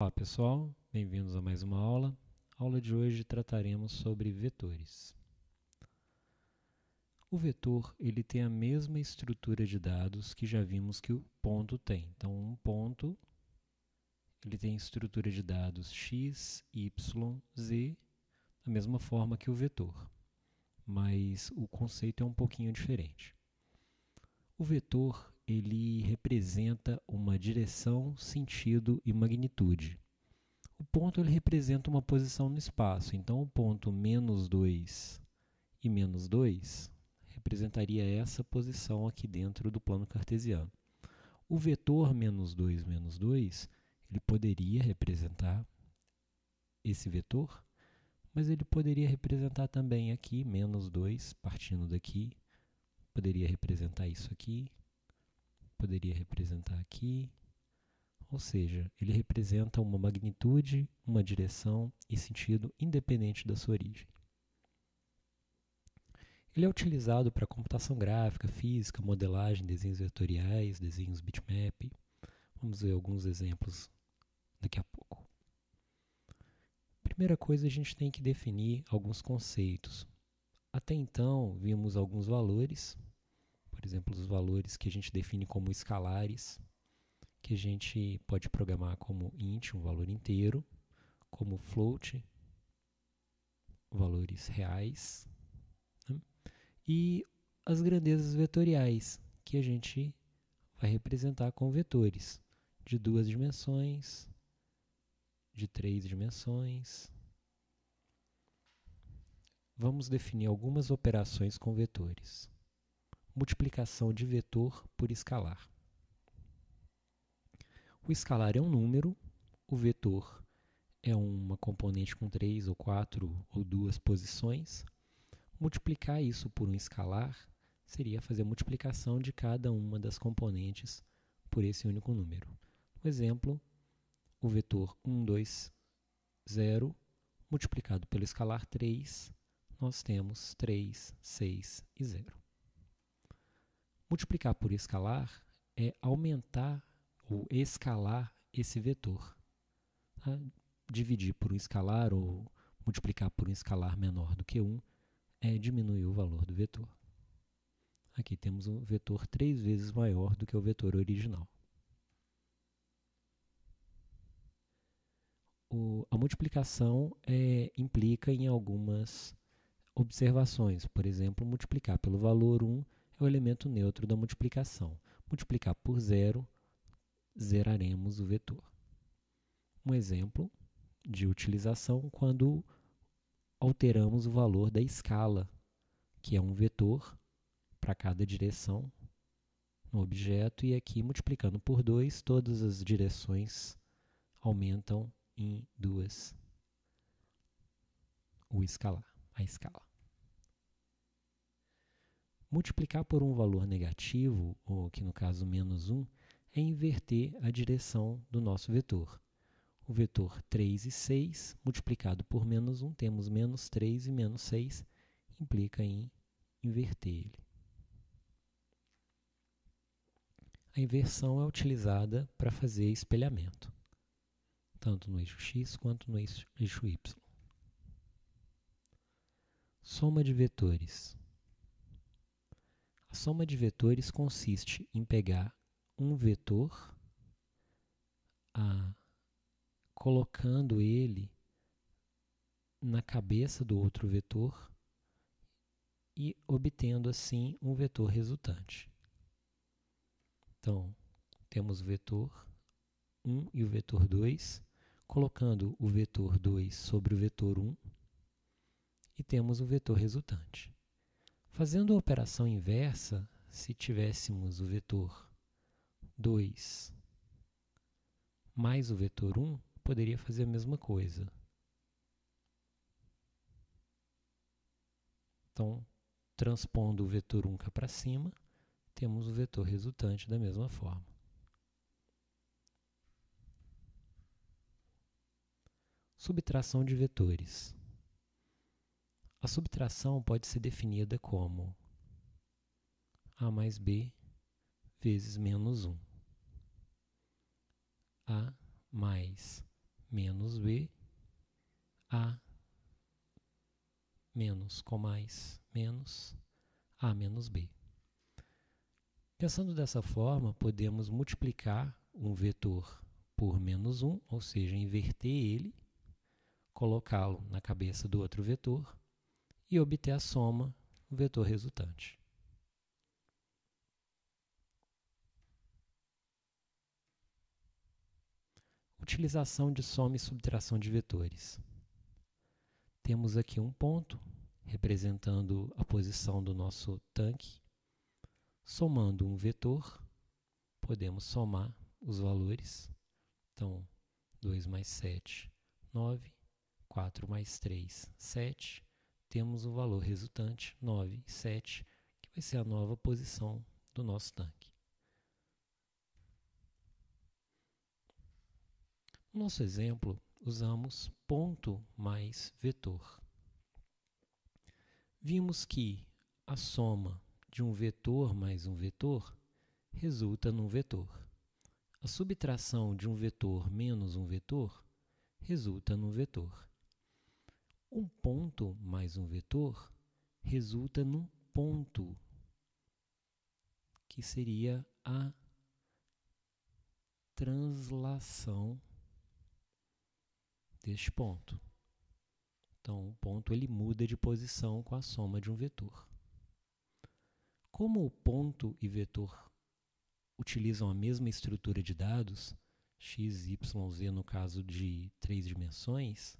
Olá pessoal, bem-vindos a mais uma aula. A aula de hoje trataremos sobre vetores. O vetor ele tem a mesma estrutura de dados que já vimos que o ponto tem. Então um ponto ele tem estrutura de dados x, y, z, da mesma forma que o vetor, mas o conceito é um pouquinho diferente. O vetor ele representa uma direção, sentido e magnitude. O ponto ele representa uma posição no espaço, então o ponto menos 2 e menos 2 representaria essa posição aqui dentro do plano cartesiano. O vetor menos 2, menos 2, ele poderia representar esse vetor, mas ele poderia representar também aqui, menos 2, partindo daqui, poderia representar isso aqui, poderia representar aqui. Ou seja, ele representa uma magnitude, uma direção e sentido independente da sua origem. Ele é utilizado para computação gráfica, física, modelagem, desenhos vetoriais, desenhos bitmap. Vamos ver alguns exemplos daqui a pouco. Primeira coisa, a gente tem que definir alguns conceitos. Até então, vimos alguns valores, por exemplo, os valores que a gente define como escalares, que a gente pode programar como int, um valor inteiro, como float, valores reais, né? e as grandezas vetoriais, que a gente vai representar com vetores de duas dimensões, de três dimensões. Vamos definir algumas operações com vetores multiplicação de vetor por escalar. O escalar é um número, o vetor é uma componente com três ou quatro ou duas posições. Multiplicar isso por um escalar seria fazer a multiplicação de cada uma das componentes por esse único número. Um exemplo, o vetor 1, 2, 0 multiplicado pelo escalar 3, nós temos 3, 6 e 0. Multiplicar por escalar é aumentar ou escalar esse vetor. Tá? Dividir por um escalar ou multiplicar por um escalar menor do que 1 é diminuir o valor do vetor. Aqui temos um vetor três vezes maior do que o vetor original. O, a multiplicação é, implica em algumas observações, por exemplo, multiplicar pelo valor 1 é o elemento neutro da multiplicação. Multiplicar por zero, zeraremos o vetor. Um exemplo de utilização quando alteramos o valor da escala, que é um vetor para cada direção no objeto, e aqui multiplicando por 2, todas as direções aumentam em duas o escalar, a escala. Multiplicar por um valor negativo, ou que no caso menos 1, é inverter a direção do nosso vetor. O vetor 3 e 6, multiplicado por menos 1, temos menos 3 e menos 6, implica em inverter ele. A inversão é utilizada para fazer espelhamento, tanto no eixo x quanto no eixo y. Soma de vetores soma de vetores consiste em pegar um vetor, a, colocando ele na cabeça do outro vetor e obtendo assim um vetor resultante. Então, temos o vetor 1 e o vetor 2, colocando o vetor 2 sobre o vetor 1 e temos o vetor resultante. Fazendo a operação inversa, se tivéssemos o vetor 2 mais o vetor 1, poderia fazer a mesma coisa. Então, transpondo o vetor 1 cá para cima, temos o vetor resultante da mesma forma. Subtração de vetores. A subtração pode ser definida como a mais b vezes menos 1. a mais menos b, a menos com mais menos a menos b. Pensando dessa forma, podemos multiplicar um vetor por menos 1, ou seja, inverter ele, colocá-lo na cabeça do outro vetor, e obter a soma do vetor resultante. Utilização de soma e subtração de vetores. Temos aqui um ponto representando a posição do nosso tanque. Somando um vetor, podemos somar os valores. Então, 2 mais 7, 9. 4 mais 3, 7 temos o valor resultante 9 e 7, que vai ser a nova posição do nosso tanque. No nosso exemplo, usamos ponto mais vetor. Vimos que a soma de um vetor mais um vetor resulta num vetor. A subtração de um vetor menos um vetor resulta num vetor. Um ponto mais um vetor resulta num ponto, que seria a translação deste ponto. Então, o ponto ele muda de posição com a soma de um vetor. Como o ponto e vetor utilizam a mesma estrutura de dados, x, y, z no caso de três dimensões,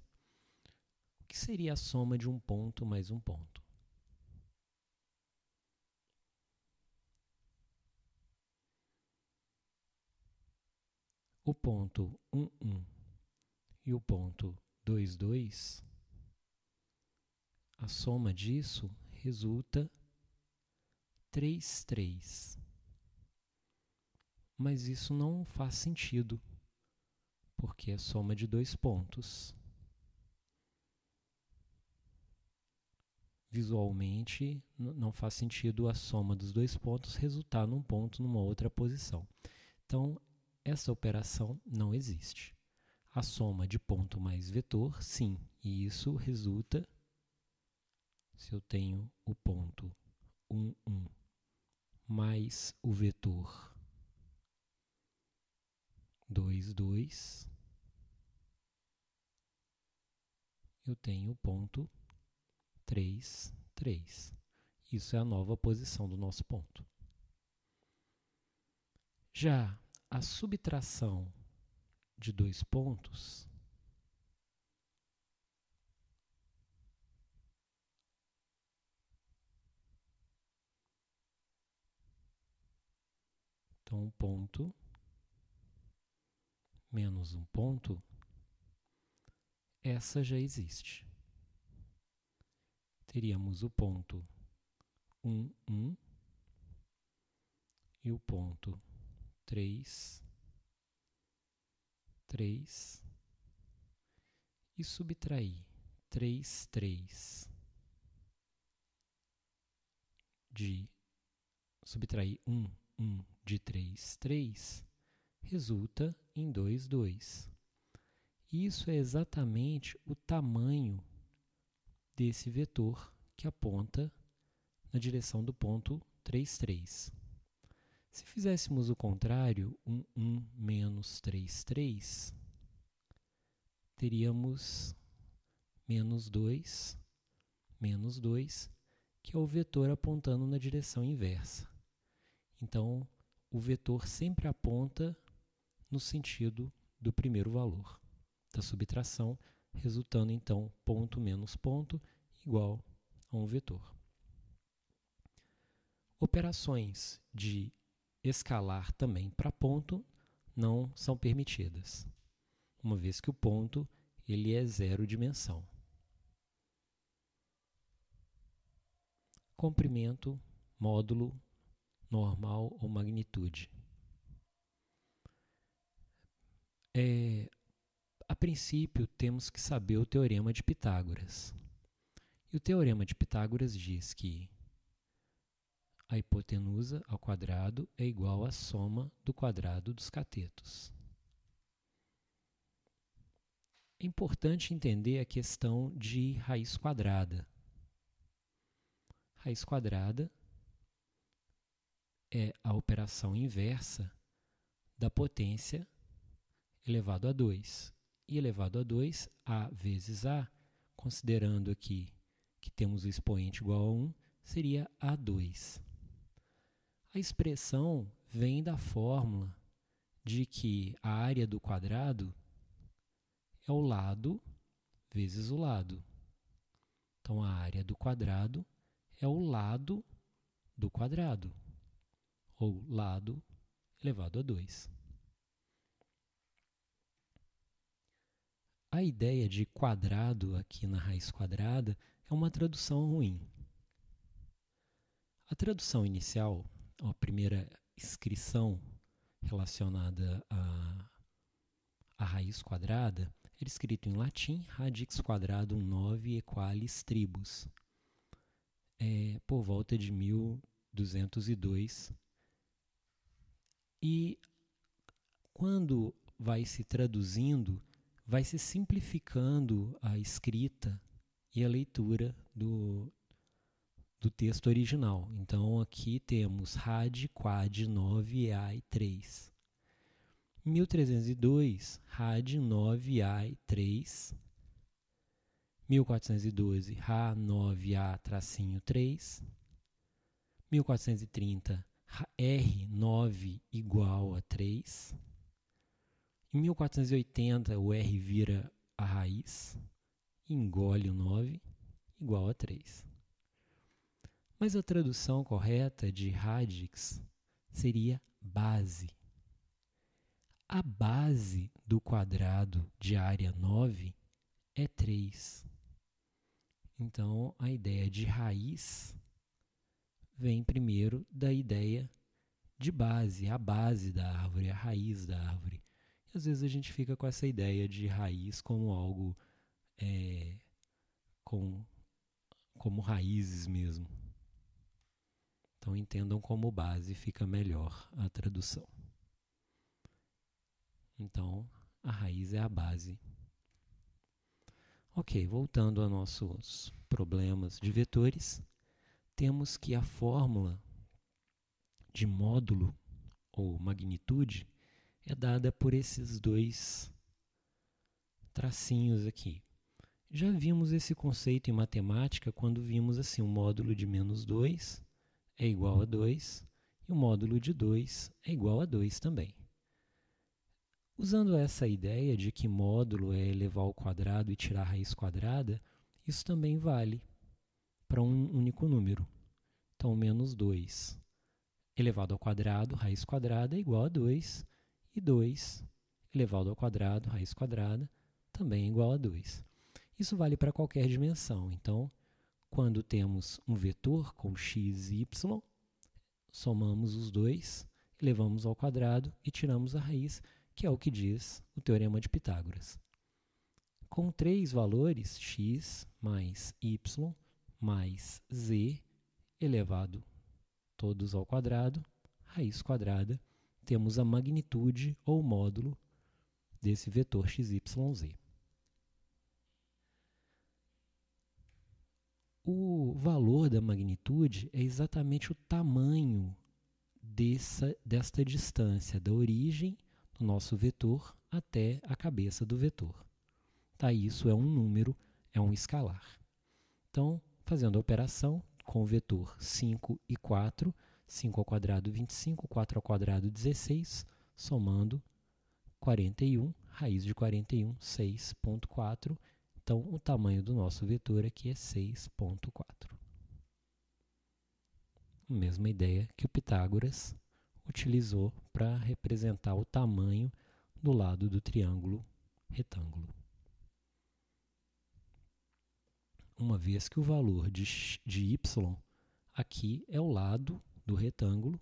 que seria a soma de um ponto mais um ponto. O ponto 1, 1 e o ponto 2, 2, a soma disso resulta 3, 3. Mas isso não faz sentido, porque é soma de dois pontos. visualmente não faz sentido a soma dos dois pontos resultar num ponto numa outra posição. Então, essa operação não existe. A soma de ponto mais vetor, sim, e isso resulta se eu tenho o ponto 1, 1 mais o vetor 2, 2, eu tenho o ponto 3, 3. Isso é a nova posição do nosso ponto. Já a subtração de dois pontos Então, um ponto menos um ponto, essa já existe teríamos o ponto 1, 1 e o ponto 3, 3 e subtrair 3, 3 de subtrair 1, 1 de 3, 3 resulta em 2, 2. Isso é exatamente o tamanho desse vetor que aponta na direção do ponto 3, 3. Se fizéssemos o contrário, 1, 1 menos 3, 3, teríamos menos 2, menos 2, que é o vetor apontando na direção inversa. Então, o vetor sempre aponta no sentido do primeiro valor da subtração, resultando então ponto menos ponto igual a um vetor. Operações de escalar também para ponto não são permitidas, uma vez que o ponto ele é zero dimensão. Comprimento, módulo, normal ou magnitude. É, princípio, temos que saber o teorema de Pitágoras. E o teorema de Pitágoras diz que a hipotenusa ao quadrado é igual à soma do quadrado dos catetos. É importante entender a questão de raiz quadrada. Raiz quadrada é a operação inversa da potência elevado a 2 e elevado a 2, A vezes A, considerando aqui que temos o expoente igual a 1, seria A2. A expressão vem da fórmula de que a área do quadrado é o lado vezes o lado. Então, a área do quadrado é o lado do quadrado, ou lado elevado a 2. A ideia de quadrado aqui na raiz quadrada é uma tradução ruim. A tradução inicial, a primeira inscrição relacionada à, raiz quadrada, era escrito em latim radix quadrado 9 equalis tribus, é, por volta de 1202. E quando vai se traduzindo vai se simplificando a escrita e a leitura do, do texto original. Então aqui temos Had, Quad, 9, Ai, 3. 1302, Had, 9, Ai, 3. 1412, Ra, 9, A, tracinho, 3. 1430, R, 9, igual a 3. Em 1480, o R vira a raiz, engole o 9, igual a 3. Mas a tradução correta de radix seria base. A base do quadrado de área 9 é 3. Então, a ideia de raiz vem primeiro da ideia de base, a base da árvore, a raiz da árvore. E às vezes a gente fica com essa ideia de raiz como algo é, com, como raízes mesmo. Então entendam como base fica melhor a tradução. Então a raiz é a base. Ok, voltando a nossos problemas de vetores, temos que a fórmula de módulo ou magnitude é dada por esses dois tracinhos aqui. Já vimos esse conceito em matemática quando vimos assim, o módulo de menos 2 é igual a 2 e o módulo de 2 é igual a 2 também. Usando essa ideia de que módulo é elevar ao quadrado e tirar a raiz quadrada, isso também vale para um único número. Então, menos 2 elevado ao quadrado, raiz quadrada, é igual a 2 e 2, elevado ao quadrado, raiz quadrada, também é igual a 2. Isso vale para qualquer dimensão. Então, quando temos um vetor com x e y, somamos os dois, elevamos ao quadrado e tiramos a raiz, que é o que diz o teorema de Pitágoras. Com três valores, x mais y mais z elevado todos ao quadrado, raiz quadrada, temos a magnitude ou módulo desse vetor xyz. O valor da magnitude é exatamente o tamanho dessa, desta distância da origem do nosso vetor até a cabeça do vetor. Tá, isso é um número, é um escalar. Então, fazendo a operação com o vetor 5 e 4, 5 ao quadrado, 25, 4 ao quadrado, 16, somando 41, raiz de 41, 6.4. Então, o tamanho do nosso vetor aqui é 6.4. Mesma ideia que o Pitágoras utilizou para representar o tamanho do lado do triângulo retângulo. Uma vez que o valor de, de y aqui é o lado do retângulo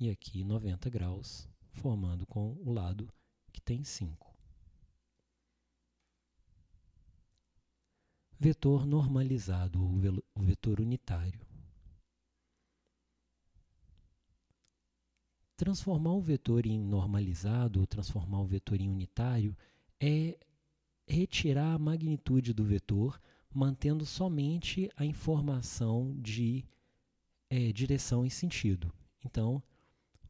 e aqui 90 graus, formando com o lado que tem 5. Vetor normalizado ou o vetor unitário. Transformar o vetor em normalizado ou transformar o vetor em unitário é retirar a magnitude do vetor, mantendo somente a informação de é, direção e sentido. Então,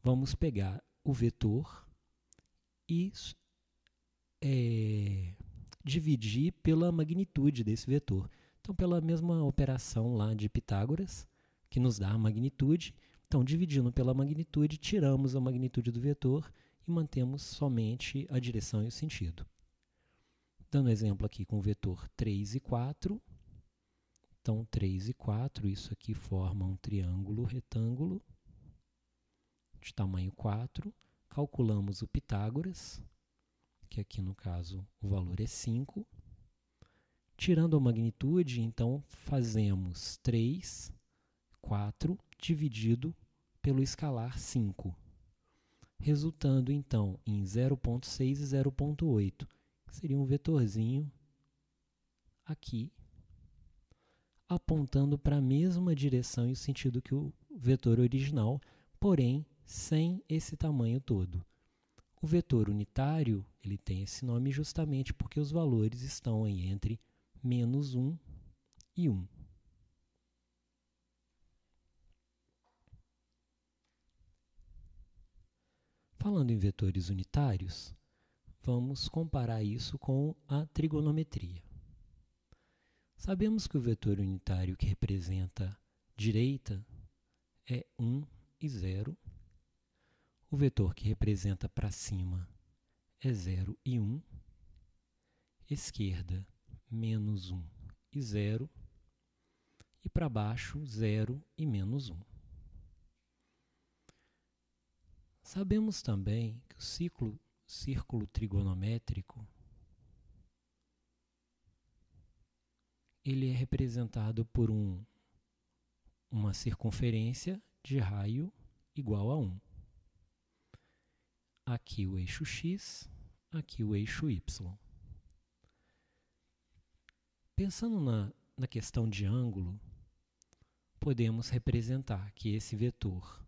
vamos pegar o vetor e é, dividir pela magnitude desse vetor. Então, pela mesma operação lá de Pitágoras, que nos dá a magnitude, então, dividindo pela magnitude, tiramos a magnitude do vetor e mantemos somente a direção e o sentido. Dando exemplo aqui com o vetor 3 e 4, então, 3 e 4, isso aqui forma um triângulo retângulo de tamanho 4. Calculamos o Pitágoras, que aqui no caso o valor é 5. Tirando a magnitude, então fazemos 3, 4 dividido pelo escalar 5, resultando então em 0,6 e 0,8, que seria um vetorzinho aqui apontando para a mesma direção e o sentido que o vetor original, porém sem esse tamanho todo. O vetor unitário ele tem esse nome justamente porque os valores estão aí entre menos 1 e 1. Falando em vetores unitários, vamos comparar isso com a trigonometria. Sabemos que o vetor unitário que representa direita é 1 e 0. O vetor que representa para cima é 0 e 1. Esquerda, menos 1 e 0. E para baixo, 0 e menos 1. Sabemos também que o ciclo, círculo trigonométrico ele é representado por um, uma circunferência de raio igual a 1. Aqui o eixo x, aqui o eixo y. Pensando na, na questão de ângulo, podemos representar que esse vetor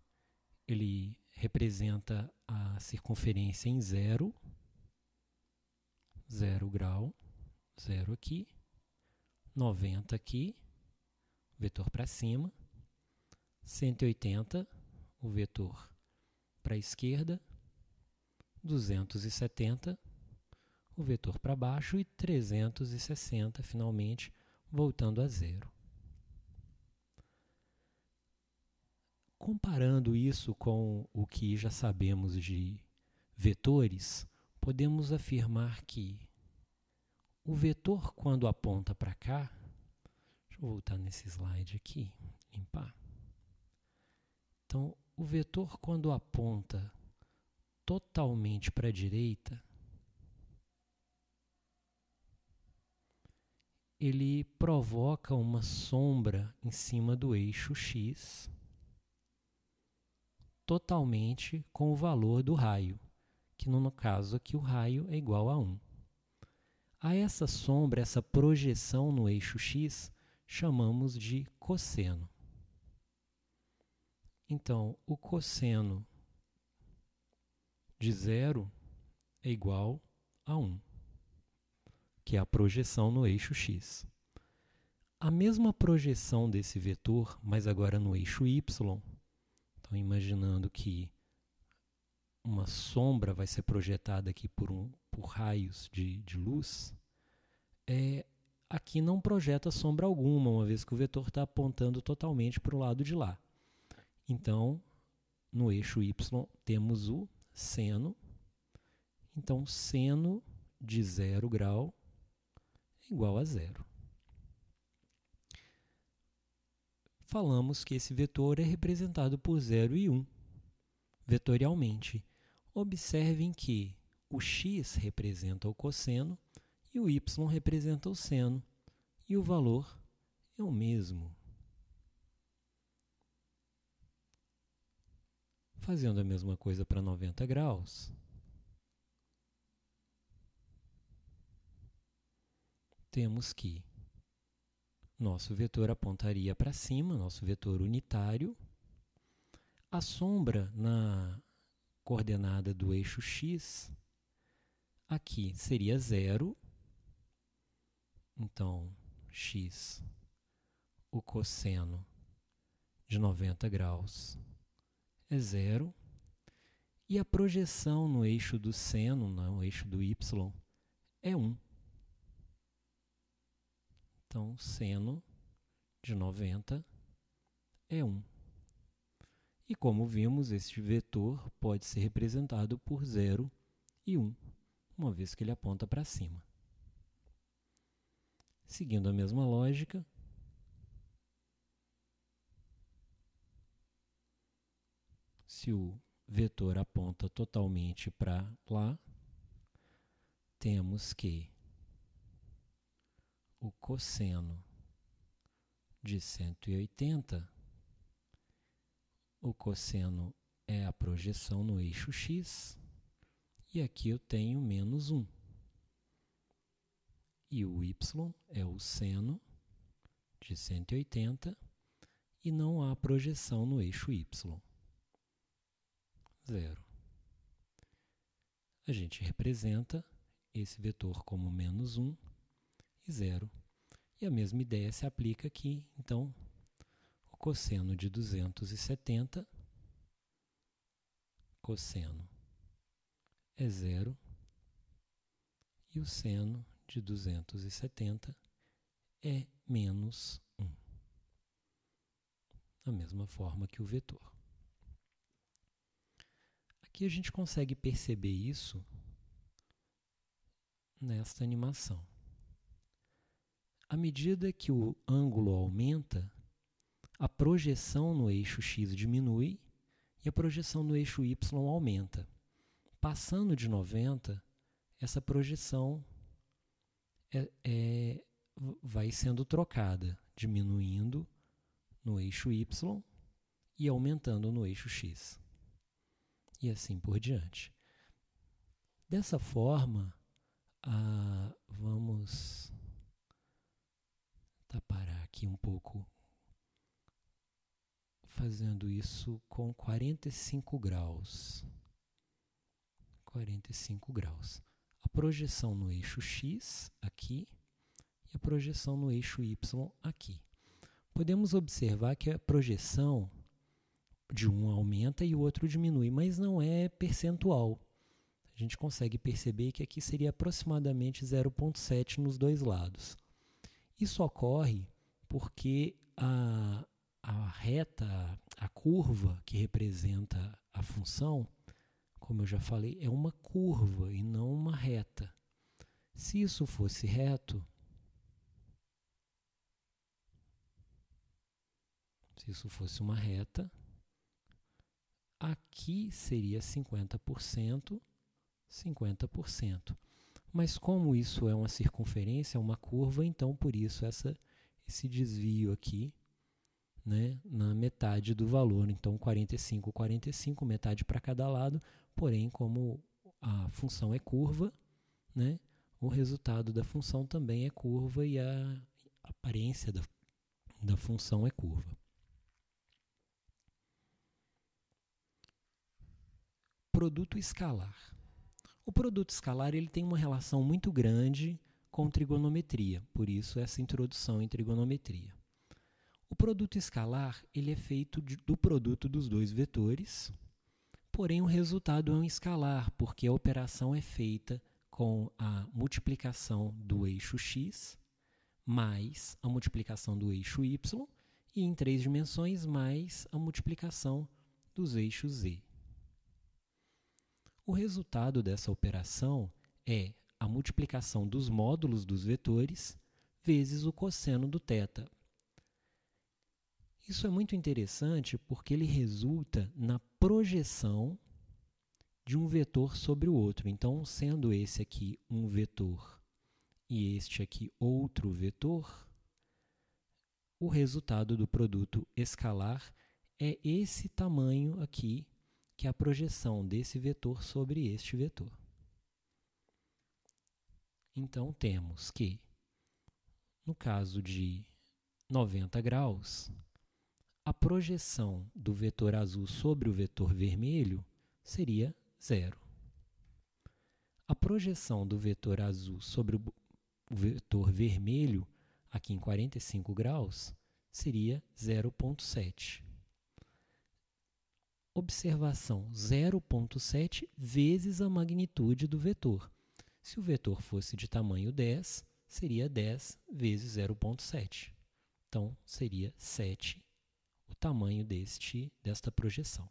ele representa a circunferência em zero, zero grau, zero aqui, 90 aqui, vetor para cima, 180, o vetor para a esquerda, 270, o vetor para baixo e 360, finalmente, voltando a zero. Comparando isso com o que já sabemos de vetores, podemos afirmar que o vetor, quando aponta para cá, deixa eu voltar nesse slide aqui, limpar. Então, o vetor, quando aponta totalmente para a direita, ele provoca uma sombra em cima do eixo x totalmente com o valor do raio, que no caso aqui o raio é igual a 1. A essa sombra, essa projeção no eixo x, chamamos de cosseno. Então, o cosseno de zero é igual a 1, que é a projeção no eixo x. A mesma projeção desse vetor, mas agora no eixo y, então imaginando que uma sombra vai ser projetada aqui por, um, por raios de, de luz, é, aqui não projeta sombra alguma, uma vez que o vetor está apontando totalmente para o lado de lá. Então, no eixo Y temos o seno. Então, seno de zero grau é igual a zero. Falamos que esse vetor é representado por 0 e 1. Um vetorialmente. Observem que o x representa o cosseno e o y representa o seno, e o valor é o mesmo. Fazendo a mesma coisa para 90 graus, temos que nosso vetor apontaria para cima, nosso vetor unitário a sombra na coordenada do eixo x, aqui seria zero, então x, o cosseno de 90 graus é zero, e a projeção no eixo do seno, no né, eixo do y, é 1. Então, seno de 90 é 1. E como vimos, este vetor pode ser representado por 0 e 1, um, uma vez que ele aponta para cima. Seguindo a mesma lógica, se o vetor aponta totalmente para lá, temos que o cosseno de 180 o cosseno é a projeção no eixo x. E aqui eu tenho menos 1. E o y é o seno de 180 e não há projeção no eixo y. Zero. A gente representa esse vetor como menos 1 e zero. E a mesma ideia se aplica aqui. Então, cosseno de 270, cosseno é zero, e o seno de 270 é menos 1. Da mesma forma que o vetor. Aqui a gente consegue perceber isso nesta animação. À medida que o ângulo aumenta, a projeção no eixo X diminui e a projeção no eixo Y aumenta. Passando de 90, essa projeção é, é, vai sendo trocada, diminuindo no eixo Y e aumentando no eixo X. E assim por diante. Dessa forma, vamos parar aqui um pouco fazendo isso com 45 graus. 45 graus. A projeção no eixo X aqui e a projeção no eixo Y aqui. Podemos observar que a projeção de um aumenta e o outro diminui, mas não é percentual. A gente consegue perceber que aqui seria aproximadamente 0,7 nos dois lados. Isso ocorre porque a, a reta, a curva que representa a função, como eu já falei, é uma curva e não uma reta. Se isso fosse reto, se isso fosse uma reta, aqui seria 50%, 50%. Mas como isso é uma circunferência, é uma curva, então por isso essa, esse desvio aqui né, na metade do valor. Então, 45, 45, metade para cada lado. Porém, como a função é curva, né, o resultado da função também é curva e a aparência da, da função é curva. Produto escalar. O produto escalar ele tem uma relação muito grande com trigonometria, por isso essa introdução em trigonometria. O produto escalar ele é feito de, do produto dos dois vetores, porém o resultado é um escalar, porque a operação é feita com a multiplicação do eixo x mais a multiplicação do eixo y e em três dimensões mais a multiplicação dos eixos z. O resultado dessa operação é a multiplicação dos módulos dos vetores vezes o cosseno do θ, isso é muito interessante porque ele resulta na projeção de um vetor sobre o outro. Então, sendo esse aqui um vetor e este aqui outro vetor, o resultado do produto escalar é esse tamanho aqui, que é a projeção desse vetor sobre este vetor. Então, temos que, no caso de 90 graus, a projeção do vetor azul sobre o vetor vermelho seria zero. A projeção do vetor azul sobre o vetor vermelho, aqui em 45 graus, seria 0,7. Observação: 0,7 vezes a magnitude do vetor. Se o vetor fosse de tamanho 10, seria 10 vezes 0,7. Então, seria 7 o tamanho deste desta projeção.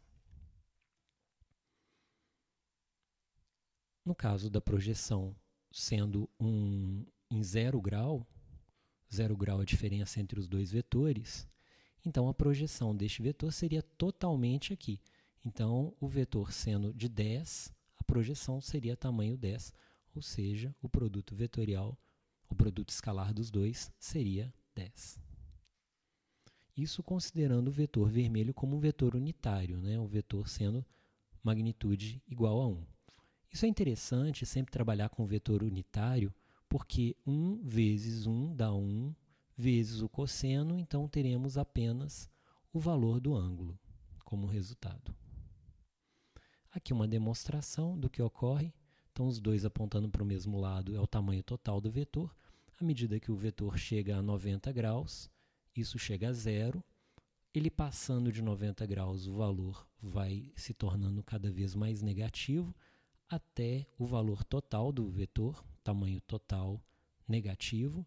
No caso da projeção sendo um em zero grau, zero grau é a diferença entre os dois vetores, então a projeção deste vetor seria totalmente aqui. Então, o vetor sendo de 10, a projeção seria tamanho 10, ou seja, o produto vetorial, o produto escalar dos dois seria 10. Isso considerando o vetor vermelho como um vetor unitário, né? o vetor sendo magnitude igual a 1. Isso é interessante sempre trabalhar com vetor unitário, porque 1 vezes 1 dá 1 vezes o cosseno, então teremos apenas o valor do ângulo como resultado. Aqui uma demonstração do que ocorre. Então, os dois apontando para o mesmo lado é o tamanho total do vetor. À medida que o vetor chega a 90 graus, isso chega a zero. Ele passando de 90 graus, o valor vai se tornando cada vez mais negativo até o valor total do vetor, tamanho total negativo.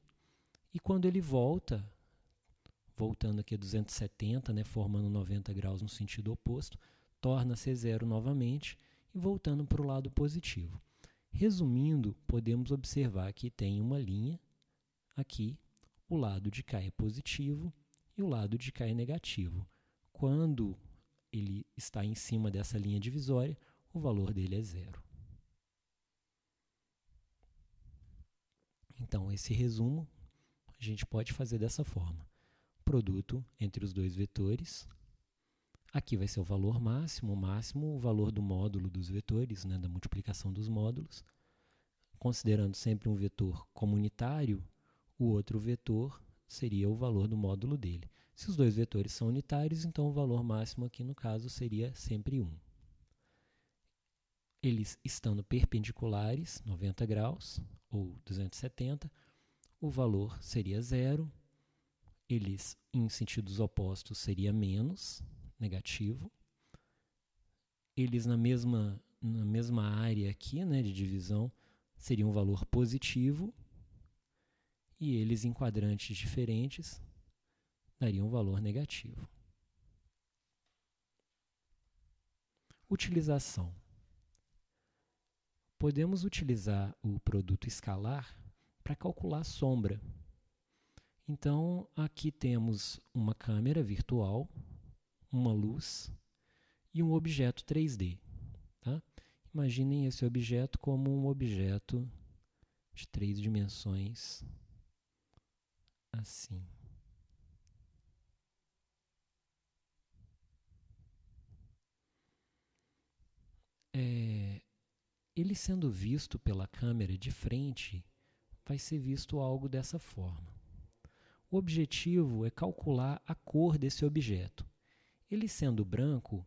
E quando ele volta, voltando aqui a 270, né, formando 90 graus no sentido oposto, torna-se zero novamente e voltando para o lado positivo. Resumindo, podemos observar que tem uma linha aqui o lado de cá é positivo e o lado de cá é negativo. Quando ele está em cima dessa linha divisória, o valor dele é zero. Então, esse resumo a gente pode fazer dessa forma: produto entre os dois vetores. Aqui vai ser o valor máximo, o máximo o valor do módulo dos vetores, né, da multiplicação dos módulos. Considerando sempre um vetor comunitário, o outro vetor seria o valor do módulo dele. Se os dois vetores são unitários, então o valor máximo aqui no caso seria sempre 1. Eles estando perpendiculares, 90 graus ou 270, o valor seria zero. Eles em sentidos opostos seria menos, negativo. Eles na mesma, na mesma área aqui né, de divisão seria um valor positivo e eles em quadrantes diferentes dariam valor negativo. Utilização. Podemos utilizar o produto escalar para calcular sombra. Então, aqui temos uma câmera virtual, uma luz e um objeto 3D. Tá? Imaginem esse objeto como um objeto de três dimensões assim. É, ele sendo visto pela câmera de frente, vai ser visto algo dessa forma. O objetivo é calcular a cor desse objeto. Ele sendo branco,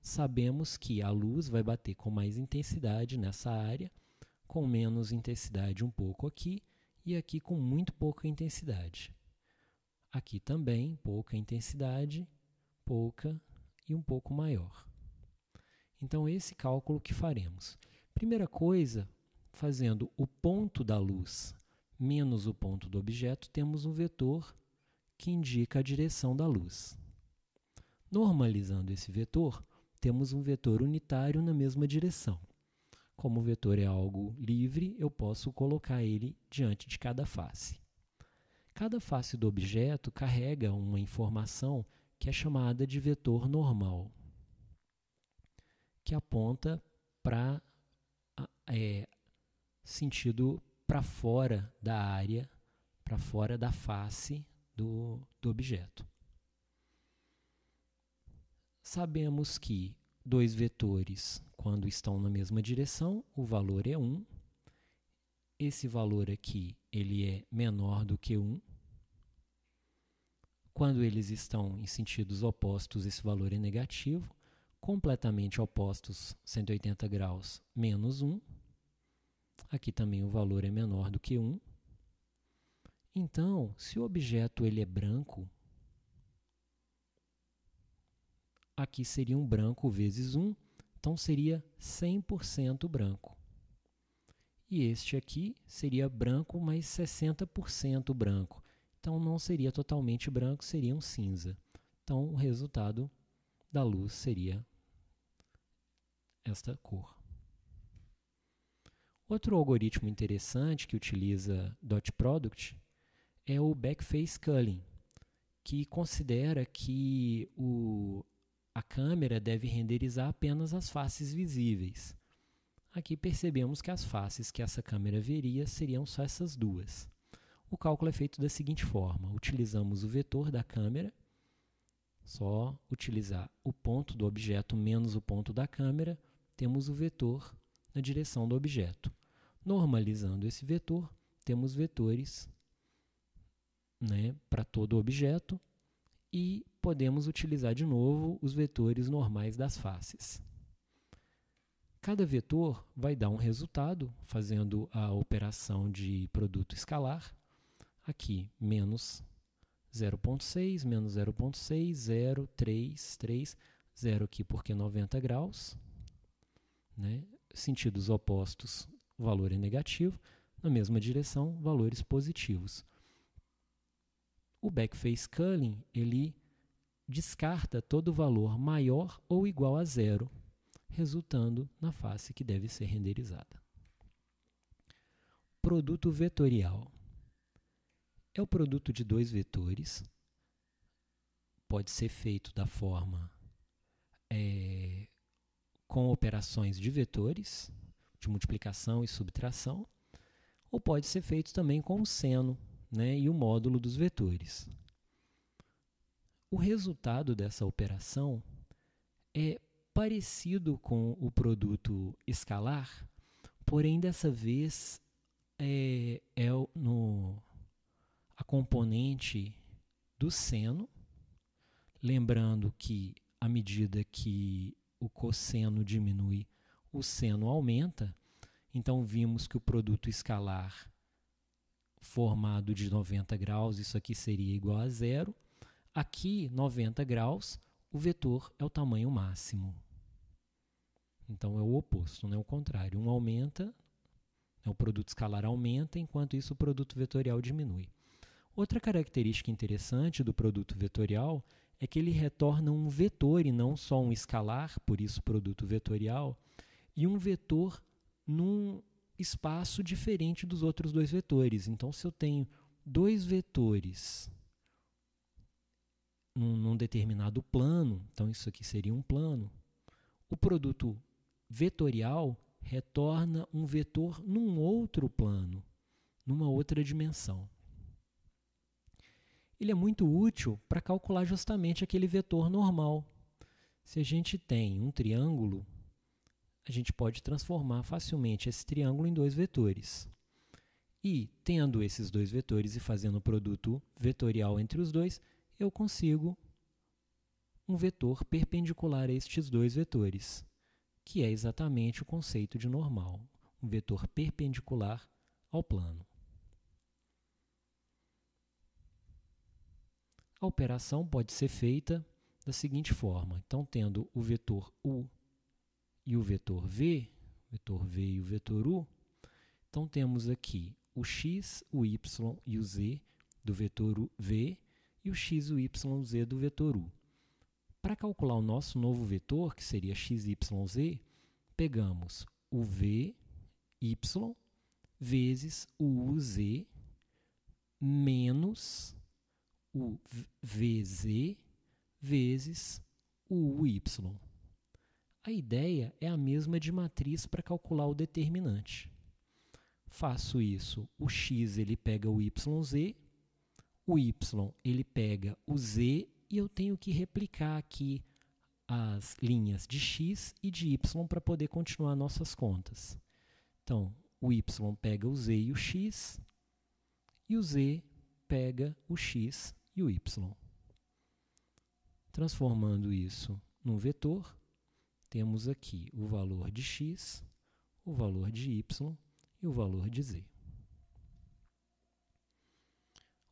sabemos que a luz vai bater com mais intensidade nessa área, com menos intensidade um pouco aqui e aqui com muito pouca intensidade. Aqui também pouca intensidade, pouca e um pouco maior. Então, esse cálculo que faremos. Primeira coisa, fazendo o ponto da luz menos o ponto do objeto, temos um vetor que indica a direção da luz. Normalizando esse vetor, temos um vetor unitário na mesma direção. Como o vetor é algo livre, eu posso colocar ele diante de cada face. Cada face do objeto carrega uma informação que é chamada de vetor normal, que aponta para é, sentido para fora da área, para fora da face do, do objeto. Sabemos que dois vetores, quando estão na mesma direção, o valor é 1. Esse valor aqui, ele é menor do que 1. Quando eles estão em sentidos opostos, esse valor é negativo. Completamente opostos, 180 graus, menos 1. Aqui também o valor é menor do que 1. Então, se o objeto ele é branco, aqui seria um branco vezes 1, então seria 100% branco. E este aqui seria branco mais 60% branco. Então não seria totalmente branco, seria um cinza. Então o resultado da luz seria esta cor. Outro algoritmo interessante que utiliza dot product é o backface culling, que considera que o a câmera deve renderizar apenas as faces visíveis. Aqui percebemos que as faces que essa câmera veria seriam só essas duas. O cálculo é feito da seguinte forma: utilizamos o vetor da câmera, só utilizar o ponto do objeto menos o ponto da câmera, temos o vetor na direção do objeto. Normalizando esse vetor, temos vetores né, para todo o objeto e podemos utilizar de novo os vetores normais das faces. Cada vetor vai dar um resultado, fazendo a operação de produto escalar. Aqui, menos 0,6, menos 0,6, 0, 3, 3, 0 aqui porque 90 graus. Né? Sentidos opostos, o valor é negativo. Na mesma direção, valores positivos. O backface culling, ele descarta todo valor maior ou igual a zero, resultando na face que deve ser renderizada. Produto vetorial é o produto de dois vetores. Pode ser feito da forma é, com operações de vetores, de multiplicação e subtração, ou pode ser feito também com o seno né, e o módulo dos vetores. O resultado dessa operação é parecido com o produto escalar, porém dessa vez é, é no, a componente do seno. Lembrando que à medida que o cosseno diminui, o seno aumenta. Então vimos que o produto escalar formado de 90 graus, isso aqui seria igual a zero. Aqui, 90 graus, o vetor é o tamanho máximo. Então é o oposto, não é o contrário. Um aumenta, né, o produto escalar aumenta, enquanto isso o produto vetorial diminui. Outra característica interessante do produto vetorial é que ele retorna um vetor e não só um escalar, por isso produto vetorial, e um vetor num espaço diferente dos outros dois vetores. Então, se eu tenho dois vetores num, num determinado plano, então isso aqui seria um plano, o produto vetorial retorna um vetor num outro plano, numa outra dimensão. Ele é muito útil para calcular justamente aquele vetor normal. Se a gente tem um triângulo, a gente pode transformar facilmente esse triângulo em dois vetores. E, tendo esses dois vetores e fazendo o produto vetorial entre os dois, eu consigo um vetor perpendicular a estes dois vetores, que é exatamente o conceito de normal, um vetor perpendicular ao plano. A operação pode ser feita da seguinte forma: então, tendo o vetor u e o vetor v, vetor v e o vetor u, então temos aqui o x, o y e o z do vetor v e o x, o y, z do vetor u. Para calcular o nosso novo vetor, que seria x, y, z, pegamos o v, y, vezes o u, z, menos o vz, vezes o uy. A ideia é a mesma de matriz para calcular o determinante. Faço isso, o x ele pega o yz, o y ele pega o z e eu tenho que replicar aqui as linhas de x e de y para poder continuar nossas contas. Então, o y pega o z e o x, e o z pega o x e o y. Transformando isso num vetor, temos aqui o valor de x, o valor de y e o valor de z.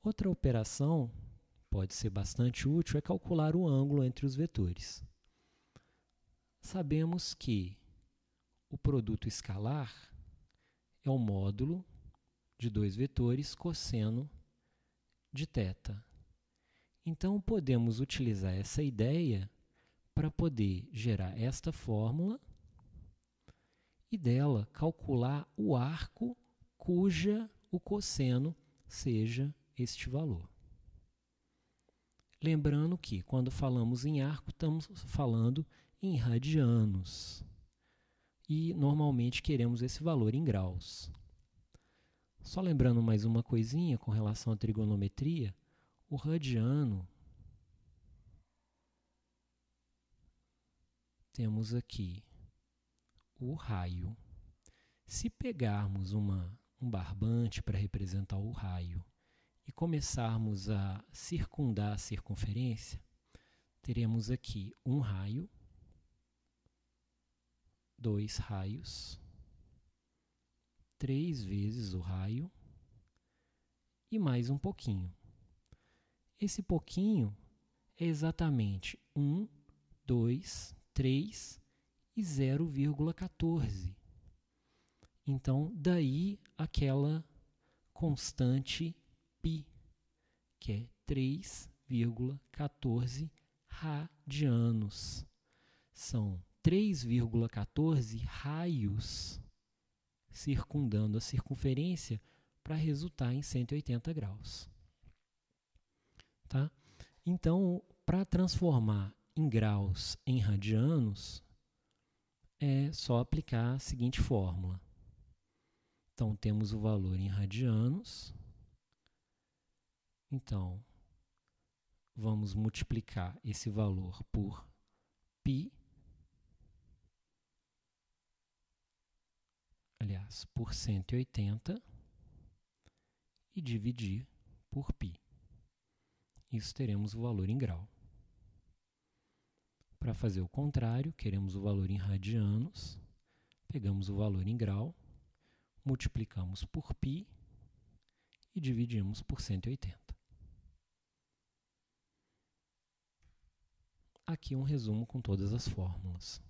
Outra operação pode ser bastante útil é calcular o ângulo entre os vetores. Sabemos que o produto escalar é o módulo de dois vetores cosseno de θ. Então podemos utilizar essa ideia para poder gerar esta fórmula e dela calcular o arco cuja o cosseno seja este valor. Lembrando que, quando falamos em arco, estamos falando em radianos. E normalmente queremos esse valor em graus. Só lembrando mais uma coisinha com relação à trigonometria, o radiano. Temos aqui o raio. Se pegarmos uma, um barbante para representar o raio e começarmos a circundar a circunferência, teremos aqui um raio, dois raios, três vezes o raio e mais um pouquinho. Esse pouquinho é exatamente 1, 2, 3 e 0,14. Então, daí aquela constante pi, que é 3,14 radianos. São 3,14 raios circundando a circunferência para resultar em 180 graus. Tá? Então, para transformar em graus em radianos, é só aplicar a seguinte fórmula. Então, temos o valor em radianos então, vamos multiplicar esse valor por π, aliás, por 180 e dividir por π. Isso teremos o valor em grau. Para fazer o contrário, queremos o valor em radianos, pegamos o valor em grau, multiplicamos por π e dividimos por 180. Aqui um resumo com todas as fórmulas.